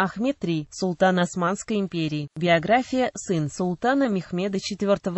Ахмед III, султан Османской империи. Биография, сын султана Мехмеда IV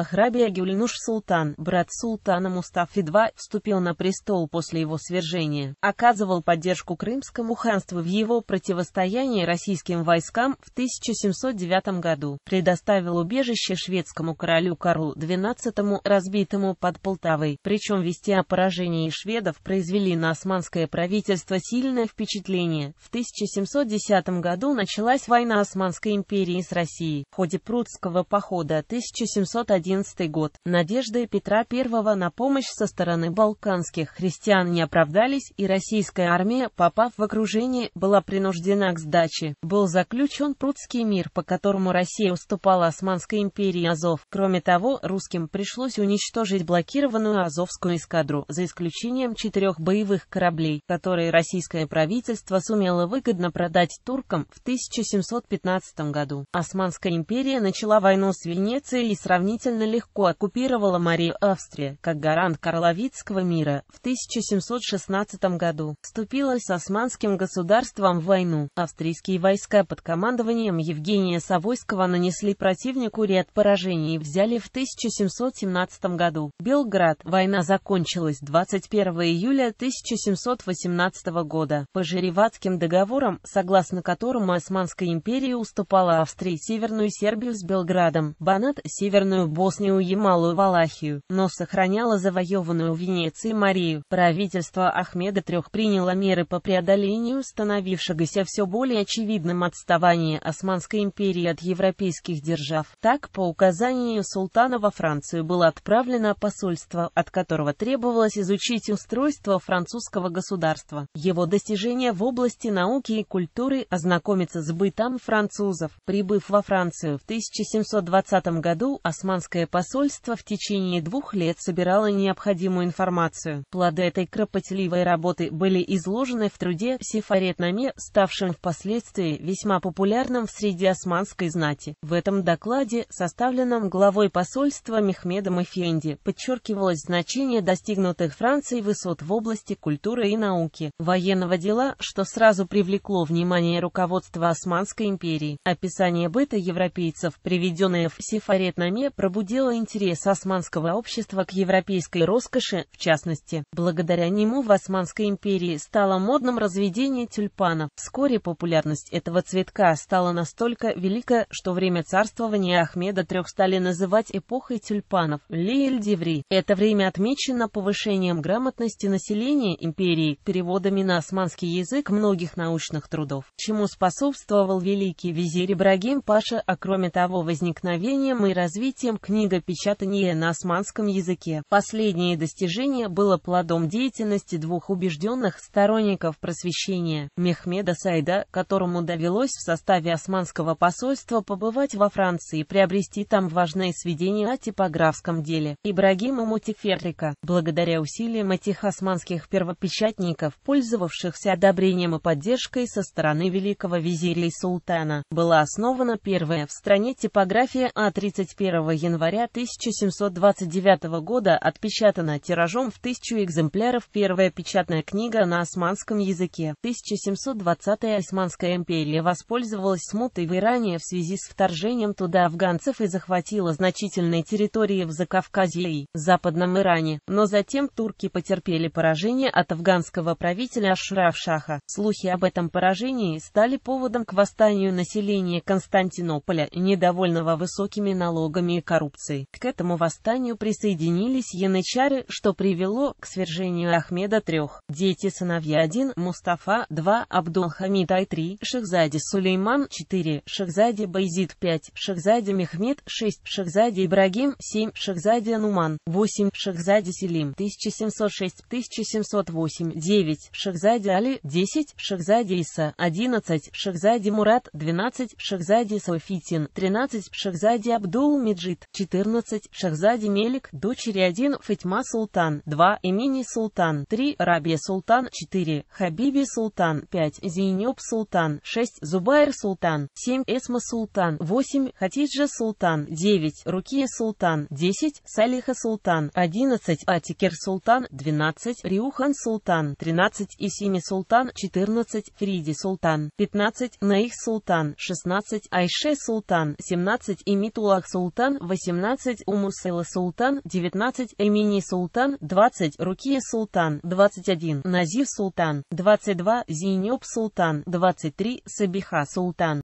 и Храбия Гюльнуш Султан, брат султана Мустафи II, вступил на престол после его свержения. Оказывал поддержку Крымскому ханству в его противостоянии российским войскам в 1709 году. Предоставил убежище шведскому королю Карлу XII, разбитому под Полтавой. Причем вести о поражении шведов произвели на османское правительство сильное впечатление. В 1710 1010 году началась война Османской империи с Россией. В ходе Прудского похода 1711 год надежды Петра I на помощь со стороны балканских христиан не оправдались, и российская армия, попав в окружение, была принуждена к сдаче. Был заключен Прудский мир, по которому Россия уступала Османской империи Азов. Кроме того, русским пришлось уничтожить блокированную Азовскую эскадру, за исключением четырех боевых кораблей, которые российское правительство сумело выгодно продать отдать туркам в 1715 году. Османская империя начала войну с Венецией и сравнительно легко оккупировала Марию Австрия, как гарант Карловицкого мира, в 1716 году. Вступила с османским государством в войну. Австрийские войска под командованием Евгения Савойского нанесли противнику ряд поражений и взяли в 1717 году. Белград. Война закончилась 21 июля 1718 года. По Жереватским договорам, согласно согласно которому Османская империя уступала Австрии Северную Сербию с Белградом, Банат, Северную Боснию, и Малую Валахию, но сохраняла завоеванную в Венеции Марию. Правительство Ахмеда III приняло меры по преодолению становившегося все более очевидным отставания Османской империи от европейских держав. Так, по указанию султана во Францию было отправлено посольство, от которого требовалось изучить устройство французского государства, его достижения в области науки и культуры, литературы ознакомиться с бытом французов. Прибыв во Францию в 1720 году, османское посольство в течение двух лет собирало необходимую информацию. Плоды этой кропотливой работы были изложены в труде «Сифаретнаме», Наме», ставшем впоследствии весьма популярным в среде османской знати. В этом докладе, составленном главой посольства Мехмедом Эфенди, подчеркивалось значение достигнутых Францией высот в области культуры и науки, военного дела, что сразу привлекло внимание внимание руководства Османской империи. Описание быта европейцев, приведенное в Сифаретнаме, пробудило интерес османского общества к европейской роскоши, в частности. Благодаря нему в Османской империи стало модным разведение тюльпанов. Вскоре популярность этого цветка стала настолько велика, что время царствования Ахмеда III стали называть эпохой тюльпанов. Лиэль-Деври. Это время отмечено повышением грамотности населения империи, переводами на османский язык многих научных трудов городов, чему способствовал великий визирь Ибрагим Паша, а кроме того возникновением и развитием книгопечатания на османском языке. Последнее достижение было плодом деятельности двух убежденных сторонников просвещения – Мехмеда Сайда, которому довелось в составе османского посольства побывать во Франции и приобрести там важные сведения о типографском деле, Ибрагима Мутиферрика. Благодаря усилиям этих османских первопечатников, пользовавшихся одобрением и поддержкой со стороны стороны великого визиря и султана, была основана первая в стране типография, а 31 января 1729 года отпечатана тиражом в тысячу экземпляров первая печатная книга на османском языке. 1720-я Османская империя воспользовалась смутой в Иране в связи с вторжением туда афганцев и захватила значительные территории в Закавказье и Западном Иране, но затем турки потерпели поражение от афганского правителя Ашраф-Шаха. Слухи об этом поражении Германии стали поводом к восстанию населения Константинополя, недовольного высокими налогами и коррупцией. К этому восстанию присоединились янычары, что привело к свержению Ахмеда трех. Дети сыновья один: Мустафа два, Абдулхамид хамид Ай-3, Шахзади Сулейман четыре, Шахзади Байзид пять, Шахзади Мехмед шесть, Шахзади Ибрагим семь, Шахзади Ануман восемь, Шахзади Селим 1706-1708, девять, Шахзади Али 10, Шахзади Иса 11, 11, Шахзади Мурат, 12, Шахзади Салфитин, 13, Шахзади Абдул Меджид, 14, Шахзади Мелик, дочери 1, Фатьма Султан, 2, Эмини Султан, 3, Рабия Султан, 4, Хабиби Султан, 5, Зейнёб Султан, 6, Зубайр Султан, 7, Эсма Султан, 8, Хатиджа Султан, 9, Рукия Султан, 10, Салиха Султан, 11, Атикер Султан, 12, Риухан Султан, 13, Исими Султан, 14, Фриди Султан, Султан, 15, Наих Султан, 16, Айше Султан, 17, Имитулах Султан, 18, Умусайла Султан, 19, Эмини Султан, 20, Рукия Султан, 21, Назив Султан, 22, Зинюб Султан, 23, Сабиха Султан.